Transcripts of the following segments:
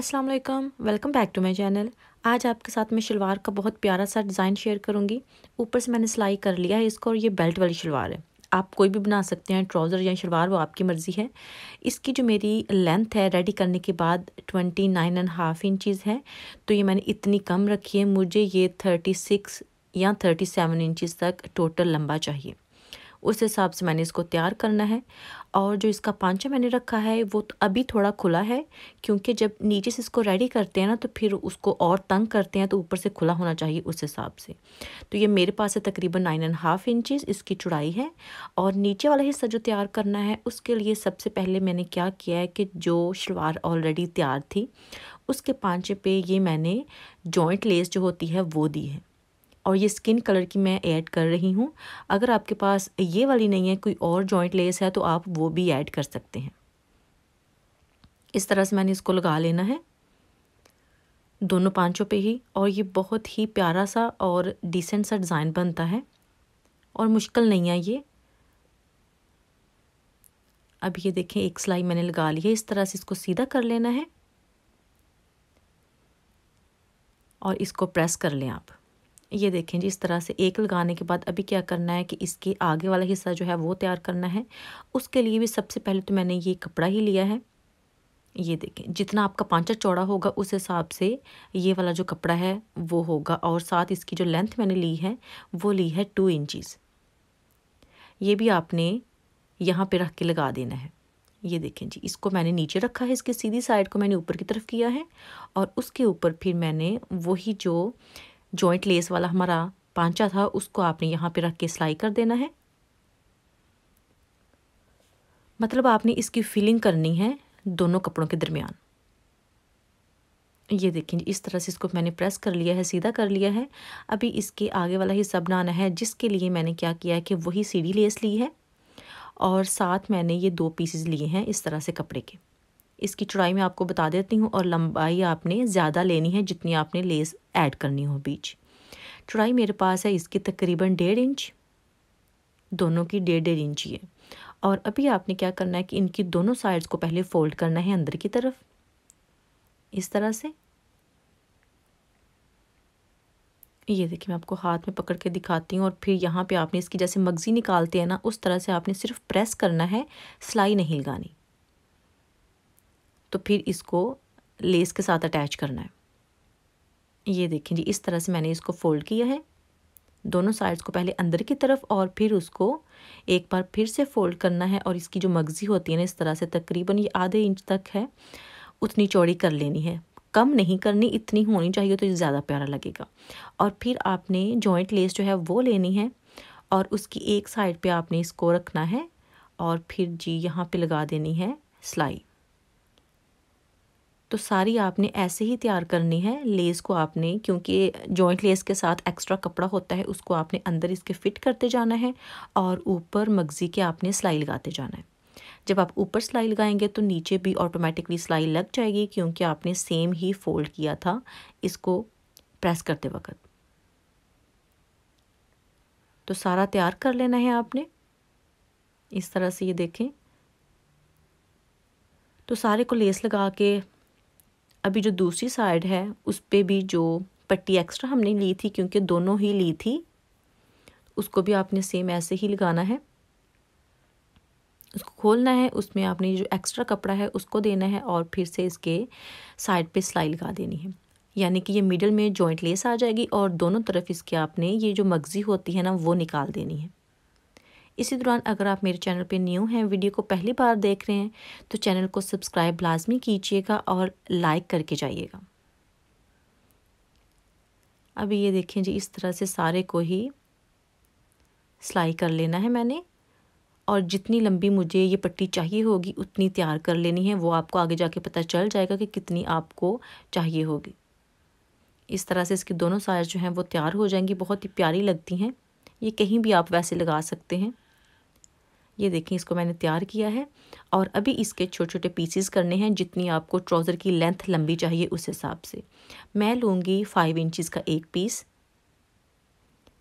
अस्सलाम वालेकुम welcome back to my channel आज आपके साथ मैं शलवार का बहुत प्यारा सा डिज़ाइन शेयर करूँगी ऊपर से मैंने सिलाई कर लिया है इसको और ये बेल्ट वाली शलवार है आप कोई भी बना सकते हैं ट्राउज़र या शलवार वो आपकी मर्ज़ी है इसकी जो मेरी लेंथ है रेडी करने के बाद twenty nine and half inches है तो ये मैंने इतनी कम रखी है मुझे ये थर्टी सिक्स या थर्टी सेवन इंचज़ तक टोटल लंबा चाहिए उस हिसाब से मैंने इसको तैयार करना है और जो इसका पांचा मैंने रखा है वो तो अभी थोड़ा खुला है क्योंकि जब नीचे से इसको रेडी करते हैं ना तो फिर उसको और तंग करते हैं तो ऊपर से खुला होना चाहिए उस हिसाब से तो ये मेरे पास है तकरीबन नाइन एंड हाफ इंचज़ इसकी चुड़ाई है और नीचे वाला हिस्सा जो तैयार करना है उसके लिए सबसे पहले मैंने क्या किया है कि जो शलवार ऑलरेडी तैयार थी उसके पांचे पे ये मैंने जॉइंट लेस जो होती है वो दी है और ये स्किन कलर की मैं ऐड कर रही हूँ अगर आपके पास ये वाली नहीं है कोई और जॉइंट लेस है तो आप वो भी ऐड कर सकते हैं इस तरह से मैंने इसको लगा लेना है दोनों पांचों पे ही और ये बहुत ही प्यारा सा और डिसेंट सा डिज़ाइन बनता है और मुश्किल नहीं है ये अब ये देखें एक सिलाई मैंने लगा ली है इस तरह से इसको सीधा कर लेना है और इसको प्रेस कर लें आप ये देखें जी इस तरह से एक लगाने के बाद अभी क्या करना है कि इसके आगे वाला हिस्सा जो है वो तैयार करना है उसके लिए भी सबसे पहले तो मैंने ये कपड़ा ही लिया है ये देखें जितना आपका पांचा चौड़ा होगा उस हिसाब से ये वाला जो कपड़ा है वो होगा और साथ इसकी जो लेंथ मैंने ली है वो ली है टू इंचज़ ये भी आपने यहाँ पे रख के लगा देना है ये देखें जी इसको मैंने नीचे रखा है इसके सीधी साइड को मैंने ऊपर की तरफ किया है और उसके ऊपर फिर मैंने वही जो जॉइंट लेस वाला हमारा पांचा था उसको आपने यहाँ पे रख के सिलाई कर देना है मतलब आपने इसकी फिलिंग करनी है दोनों कपड़ों के दरमियान ये देखें इस तरह से इसको मैंने प्रेस कर लिया है सीधा कर लिया है अभी इसके आगे वाला हिस्सा बनाना है जिसके लिए मैंने क्या किया है कि वही सीढ़ी लेस ली है और साथ मैंने ये दो पीसेस लिए हैं इस तरह से कपड़े के इसकी चौड़ाई मैं आपको बता देती हूँ और लंबाई आपने ज़्यादा लेनी है जितनी आपने लेस ऐड करनी हो बीच चौड़ाई मेरे पास है इसकी तकरीबन डेढ़ इंच दोनों की डेढ़ डेढ़ इंच ही है और अभी आपने क्या करना है कि इनकी दोनों साइड्स को पहले फ़ोल्ड करना है अंदर की तरफ इस तरह से ये देखिए मैं आपको हाथ में पकड़ के दिखाती हूँ और फिर यहाँ पे आपने इसकी जैसे मगज़ी निकालते हैं ना उस तरह से आपने सिर्फ प्रेस करना है सिलाई नहीं लगानी तो फिर इसको लेस के साथ अटैच करना है ये देखें जी इस तरह से मैंने इसको फोल्ड किया है दोनों साइड्स को पहले अंदर की तरफ और फिर उसको एक बार फिर से फोल्ड करना है और इसकी जो मगज़ी होती है ना इस तरह से तकरीबन ये आधे इंच तक है उतनी चौड़ी कर लेनी है कम नहीं करनी इतनी होनी चाहिए तो ज़्यादा प्यारा लगेगा और फिर आपने जॉइंट लेस जो है वो लेनी है और उसकी एक साइड पे आपने इसको रखना है और फिर जी यहाँ पे लगा देनी है सिलाई तो सारी आपने ऐसे ही तैयार करनी है लेस को आपने क्योंकि जॉइंट लेस के साथ एक्स्ट्रा कपड़ा होता है उसको आपने अंदर इसके फिट करते जाना है और ऊपर मगज़ी के आपने सिलाई लगाते जाना है जब आप ऊपर सिलाई लगाएंगे तो नीचे भी ऑटोमेटिकली सिलाई लग जाएगी क्योंकि आपने सेम ही फोल्ड किया था इसको प्रेस करते वक्त तो सारा तैयार कर लेना है आपने इस तरह से ये देखें तो सारे को लेस लगा के अभी जो दूसरी साइड है उस पर भी जो पट्टी एक्स्ट्रा हमने ली थी क्योंकि दोनों ही ली थी उसको भी आपने सेम ऐसे ही लगाना है उसको खोलना है उसमें आपने जो एक्स्ट्रा कपड़ा है उसको देना है और फिर से इसके साइड पे सिलाई लगा देनी है यानी कि ये मिडल में जॉइंट लेस आ जाएगी और दोनों तरफ इसके आपने ये जो मगजी होती है ना वो निकाल देनी है इसी दौरान अगर आप मेरे चैनल पे न्यू हैं वीडियो को पहली बार देख रहे हैं तो चैनल को सब्सक्राइब लाजमी कीजिएगा और लाइक करके जाइएगा अभी ये देखें जी इस तरह से सारे को ही सिलाई कर लेना है मैंने और जितनी लंबी मुझे ये पट्टी चाहिए होगी उतनी तैयार कर लेनी है वो आपको आगे जाके पता चल जाएगा कि कितनी आपको चाहिए होगी इस तरह से इसकी दोनों साइड जो हैं वो तैयार हो जाएंगी बहुत ही प्यारी लगती हैं ये कहीं भी आप वैसे लगा सकते हैं ये देखें इसको मैंने तैयार किया है और अभी इसके छोटे छोटे पीसीस करने हैं जितनी आपको ट्राउज़र की लेंथ लंबी चाहिए उस हिसाब से मैं लूँगी फ़ाइव इंचज़ का एक पीस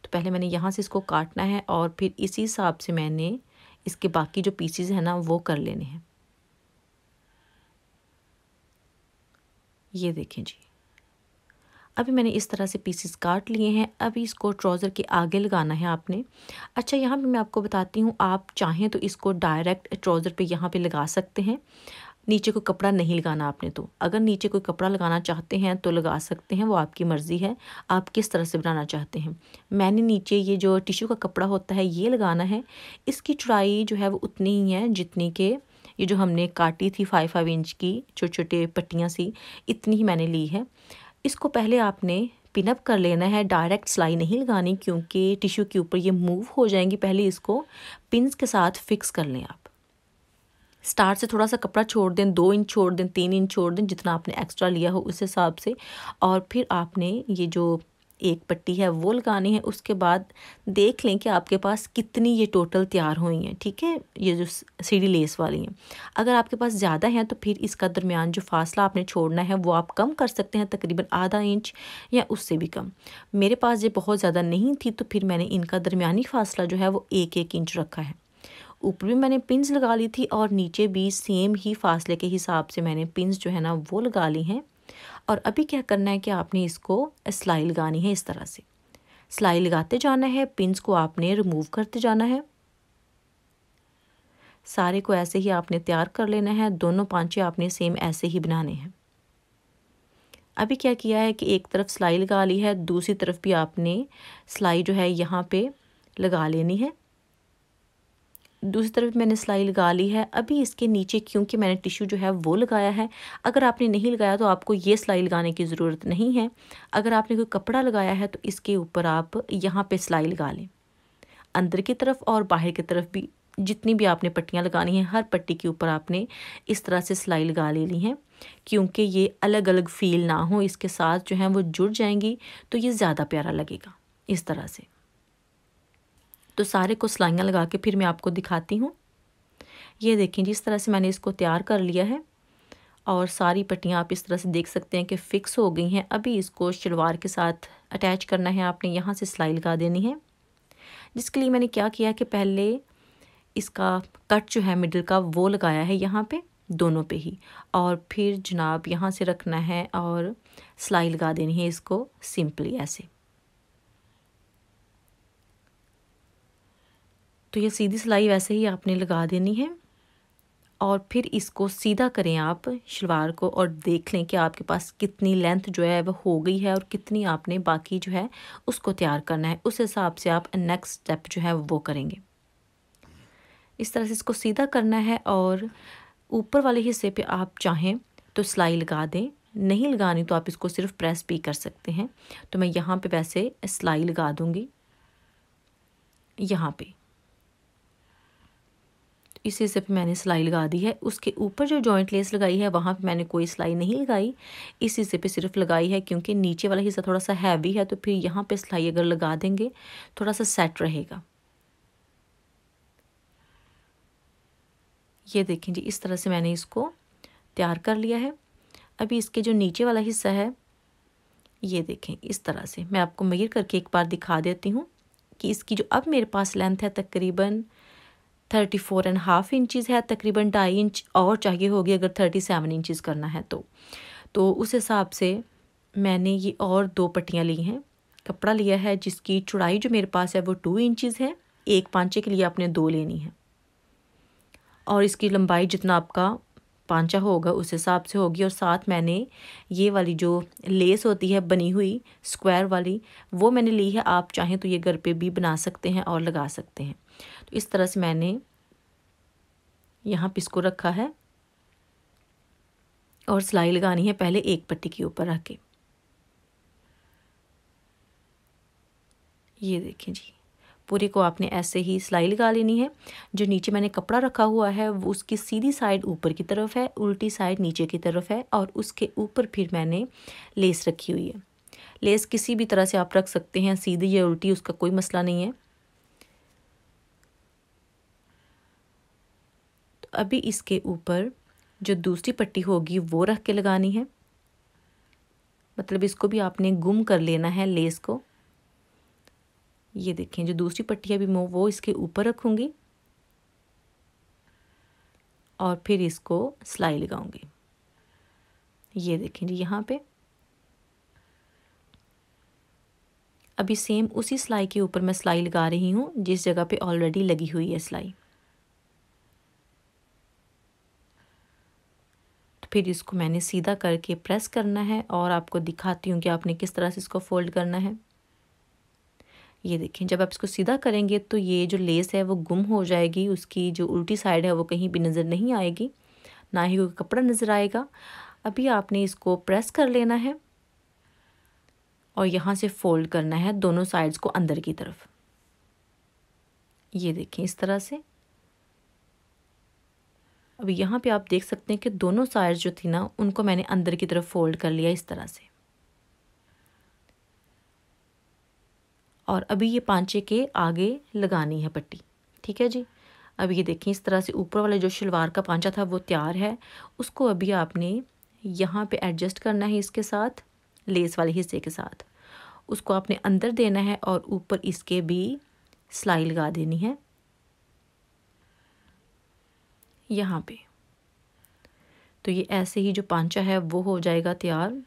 तो पहले मैंने यहाँ से इसको काटना है और फिर इसी हिसाब से मैंने इसके बाकी जो पीसीज हैं ना वो कर लेने हैं ये देखें जी अभी मैंने इस तरह से पीसेस काट लिए हैं अभी इसको ट्राउज़र के आगे लगाना है आपने अच्छा यहाँ पे मैं आपको बताती हूँ आप चाहें तो इसको डायरेक्ट ट्राउज़र पे यहाँ पे लगा सकते हैं नीचे को कपड़ा नहीं लगाना आपने तो अगर नीचे कोई कपड़ा लगाना चाहते हैं तो लगा सकते हैं वो आपकी मर्ज़ी है आप किस तरह से बनाना चाहते हैं मैंने नीचे ये जो टिशू का कपड़ा होता है ये लगाना है इसकी चुड़ाई जो है वो उतनी ही है जितनी के ये जो हमने काटी थी फाइव फाइव इंच की छोटे छोटे पट्टियाँ सी इतनी ही मैंने ली है इसको पहले आपने पिनअप कर लेना है डायरेक्ट सिलाई नहीं लगानी क्योंकि टिश्यू के ऊपर ये मूव हो जाएंगी पहले इसको पिन के साथ फिक्स कर लें आप स्टार्ट से थोड़ा सा कपड़ा छोड़ दें दो इंच छोड़ दें तीन इंच छोड़ दें जितना आपने एक्स्ट्रा लिया हो उस हिसाब से और फिर आपने ये जो एक पट्टी है वो लगानी है उसके बाद देख लें कि आपके पास कितनी ये टोटल तैयार हुई हैं ठीक है ये जो सीढ़ी लेस वाली हैं अगर आपके पास ज़्यादा हैं तो फिर इसका दरमियान जो फासला आपने छोड़ना है वो आप कम कर सकते हैं तकरीबन आधा इंच या उससे भी कम मेरे पास ये बहुत ज़्यादा नहीं थी तो फिर मैंने इनका दरमियानी फासला जो है वो एक एक इंच रखा है ऊपर भी मैंने पिंस लगा ली थी और नीचे भी सेम ही फासले के हिसाब से मैंने पिंस जो है ना वो लगा ली हैं और अभी क्या करना है कि आपने इसको सिलाई लगानी है इस तरह से सिलाई लगाते जाना है पिंस को आपने रिमूव करते जाना है सारे को ऐसे ही आपने तैयार कर लेना है दोनों पांचे आपने सेम ऐसे ही बनाने हैं अभी क्या किया है कि एक तरफ सिलाई लगा ली है दूसरी तरफ भी आपने सिलाई जो है यहाँ पे लगा लेनी है दूसरी तरफ मैंने सिलाई लगा ली है अभी इसके नीचे क्योंकि मैंने टिश्यू जो है वो लगाया है अगर आपने नहीं लगाया तो आपको ये सिलाई लगाने की ज़रूरत नहीं है अगर आपने कोई कपड़ा लगाया है तो इसके ऊपर आप यहाँ पे सिलाई लगा लें अंदर की तरफ और बाहर की तरफ भी जितनी भी आपने पट्टियाँ लगानी हैं हर पट्टी के ऊपर आपने इस तरह से सिलाई लगा ले ली है क्योंकि ये अलग अलग फील ना हो इसके साथ जो है वो जुड़ जाएंगी तो ये ज़्यादा प्यारा लगेगा इस तरह से तो सारे को सिलाइयाँ लगा के फिर मैं आपको दिखाती हूँ ये देखें जिस तरह से मैंने इसको तैयार कर लिया है और सारी पट्टियाँ आप इस तरह से देख सकते हैं कि फ़िक्स हो गई हैं अभी इसको शलवार के साथ अटैच करना है आपने यहाँ से सिलाई लगा देनी है जिसके लिए मैंने क्या किया कि पहले इसका कट जो है मिडल का वो लगाया है यहाँ पे दोनों पे ही और फिर जनाब यहाँ से रखना है और सिलाई लगा देनी है इसको सिंपली ऐसे तो ये सीधी सिलाई वैसे ही आपने लगा देनी है और फिर इसको सीधा करें आप शलवार को और देख लें कि आपके पास कितनी लेंथ जो है वह हो गई है और कितनी आपने बाकी जो है उसको तैयार करना है उस हिसाब से आप नेक्स्ट स्टेप जो है वो करेंगे इस तरह से इसको सीधा करना है और ऊपर वाले हिस्से पे आप चाहें तो सिलाई लगा दें नहीं लगानी तो आप इसको सिर्फ प्रेस भी कर सकते हैं तो मैं यहाँ पर वैसे सिलाई लगा दूँगी यहाँ पर इसी से पे मैंने सिलाई लगा दी है उसके ऊपर जो जॉइंट लेस लगाई है वहाँ पे मैंने कोई सिलाई नहीं लगाई इस हिस्से पे सिर्फ लगाई है क्योंकि नीचे वाला हिस्सा थोड़ा सा हैवी है तो फिर यहाँ पे सिलाई अगर लगा देंगे थोड़ा सा सेट रहेगा ये देखें जी इस तरह से मैंने इसको तैयार कर लिया है अभी इसके जो नीचे वाला हिस्सा है ये देखें इस तरह से मैं आपको मयर करके एक बार दिखा देती हूँ कि इसकी जो अब मेरे पास लेंथ है तकरीबन thirty four and half inches है तकरीबन ढाई इंच और चाहिए होगी अगर थर्टी सेवन इंचज़ करना है तो तो उस हिसाब से मैंने ये और दो पट्टियाँ ली हैं कपड़ा लिया है जिसकी चौड़ाई जो मेरे पास है वो टू इंचज़ है एक पाँचे के लिए आपने दो लेनी है और इसकी लंबाई जितना आपका पाँचा होगा उस हिसाब से होगी और साथ मैंने ये वाली जो लेस होती है बनी हुई स्क्वायर वाली वो मैंने ली है आप चाहें तो ये घर पे भी बना सकते हैं और लगा सकते हैं तो इस तरह से मैंने यहाँ पिसको रखा है और सिलाई लगानी है पहले एक पट्टी के ऊपर रख के ये देखें जी पूरे को आपने ऐसे ही सिलाई लगा लेनी है जो नीचे मैंने कपड़ा रखा हुआ है वो उसकी सीधी साइड ऊपर की तरफ है उल्टी साइड नीचे की तरफ है और उसके ऊपर फिर मैंने लेस रखी हुई है लेस किसी भी तरह से आप रख सकते हैं सीधी या उल्टी उसका कोई मसला नहीं है तो अभी इसके ऊपर जो दूसरी पट्टी होगी वो रख के लगानी है मतलब इसको भी आपने गुम कर लेना है लेस को ये देखें जो दूसरी पट्टी अभी मैं वो इसके ऊपर रखूँगी और फिर इसको सिलाई लगाऊंगी ये देखें जी यहाँ पे अभी सेम उसी सिलाई के ऊपर मैं सिलाई लगा रही हूँ जिस जगह पे ऑलरेडी लगी हुई है सिलाई फिर इसको मैंने सीधा करके प्रेस करना है और आपको दिखाती हूँ कि आपने किस तरह से इसको फोल्ड करना है ये देखें जब आप इसको सीधा करेंगे तो ये जो लेस है वो गुम हो जाएगी उसकी जो उल्टी साइड है वो कहीं भी नज़र नहीं आएगी ना ही कोई कपड़ा नज़र आएगा अभी आपने इसको प्रेस कर लेना है और यहाँ से फोल्ड करना है दोनों साइड्स को अंदर की तरफ ये देखें इस तरह से अब यहाँ पे आप देख सकते हैं कि दोनों साइड जो थी ना उनको मैंने अंदर की तरफ फोल्ड कर लिया इस तरह से और अभी ये पांचे के आगे लगानी है पट्टी ठीक है जी अब ये देखें इस तरह से ऊपर वाला जो शलवार का पांचा था वो तैयार है उसको अभी आपने यहाँ पे एडजस्ट करना है इसके साथ लेस वाले हिस्से के साथ उसको आपने अंदर देना है और ऊपर इसके भी सिलाई लगा देनी है यहाँ पे तो ये ऐसे ही जो पांचा है वो हो जाएगा तैयार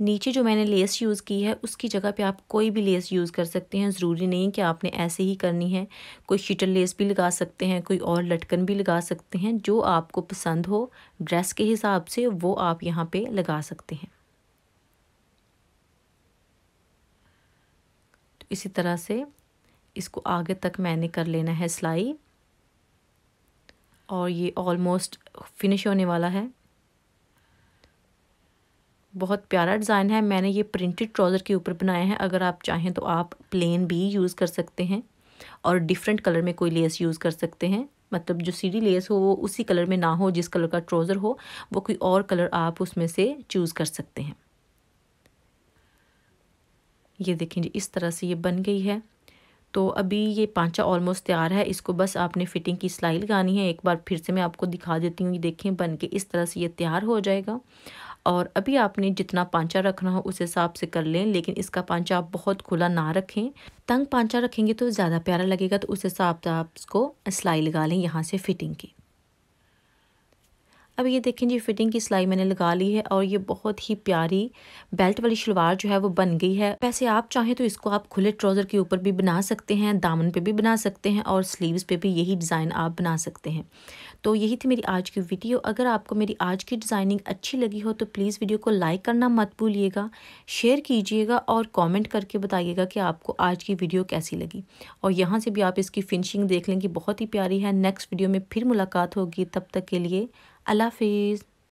नीचे जो मैंने लेस यूज़ की है उसकी जगह पे आप कोई भी लेस यूज़ कर सकते हैं ज़रूरी नहीं कि आपने ऐसे ही करनी है कोई शीटल लेस भी लगा सकते हैं कोई और लटकन भी लगा सकते हैं जो आपको पसंद हो ड्रेस के हिसाब से वो आप यहाँ पे लगा सकते हैं तो इसी तरह से इसको आगे तक मैंने कर लेना है सिलाई और ये ऑलमोस्ट फिनिश होने वाला है बहुत प्यारा डिज़ाइन है मैंने ये प्रिंटेड ट्राउज़र के ऊपर बनाया है अगर आप चाहें तो आप प्लेन भी यूज़ कर सकते हैं और डिफरेंट कलर में कोई लेस यूज़ कर सकते हैं मतलब जो सीढ़ी लेस हो वो उसी कलर में ना हो जिस कलर का ट्राउज़र हो वो कोई और कलर आप उसमें से चूज़ कर सकते हैं ये देखें जी इस तरह से ये बन गई है तो अभी ये पांचा ऑलमोस्ट तैयार है इसको बस आपने फिटिंग की सिलाई लगानी है एक बार फिर से मैं आपको दिखा देती हूँ ये देखें बन के इस तरह से ये तैयार हो जाएगा और अभी आपने जितना पांचा रखना हो उस हिसाब से कर लें लेकिन इसका पांचा आप बहुत खुला ना रखें तंग पांचा रखेंगे तो ज़्यादा प्यारा लगेगा तो उस हिसाब से आप इसको सिलाई लगा लें यहाँ से फिटिंग की अब ये देखें जी फिटिंग की सिलाई मैंने लगा ली है और ये बहुत ही प्यारी बेल्ट वाली शलवार जो है वो बन गई है वैसे आप चाहें तो इसको आप खुले ट्राउज़र के ऊपर भी बना सकते हैं दामन पे भी बना सकते हैं और स्लीव्स पे भी यही डिज़ाइन आप बना सकते हैं तो यही थी मेरी आज की वीडियो अगर आपको मेरी आज की डिज़ाइनिंग अच्छी लगी हो तो प्लीज़ वीडियो को लाइक करना मत भूलिएगा शेयर कीजिएगा और कॉमेंट करके बताइएगा कि आपको आज की वीडियो कैसी लगी और यहाँ से भी आप इसकी फिनिशिंग देख लेंगी बहुत ही प्यारी है नेक्स्ट वीडियो में फिर मुलाकात होगी तब तक के लिए अल्लाह हाफिज़